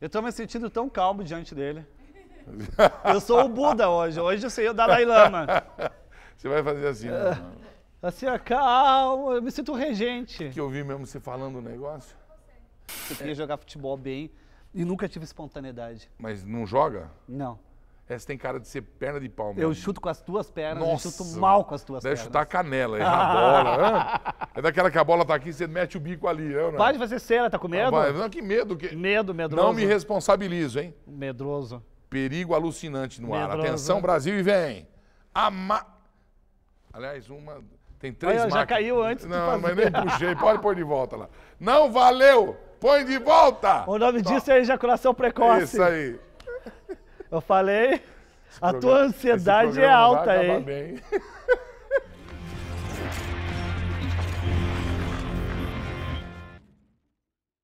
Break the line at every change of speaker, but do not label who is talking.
Eu estou me sentindo tão calmo diante dele. Eu sou o Buda hoje. Hoje eu sei o Dalai Lama. Você vai fazer assim, né? É, assim, calma, eu me sinto regente. Que eu vi mesmo você falando o negócio? Eu queria jogar futebol bem e nunca tive espontaneidade.
Mas não joga? Não. Essa é, tem cara de ser perna de pau.
Eu chuto
com as tuas pernas, Nossa, eu chuto mal com as tuas deve pernas. Deve chutar a canela, errar a bola.
É daquela que a bola tá aqui, você mete o bico ali. É não, não. É? Pode fazer cena, tá com medo? Ah, não, que medo. Que... Medo, medroso. Não me
responsabilizo, hein? Medroso. Perigo alucinante no medroso. ar. Atenção, Brasil, e vem. Ama...
Aliás, uma...
Tem três Olha, Já caiu antes Não, mas nem puxei. Pode pôr
de volta lá. Não valeu! Põe de volta! O nome disso é ejaculação precoce. Isso aí. Eu falei, esse a tua ansiedade é alta, hein? Bem.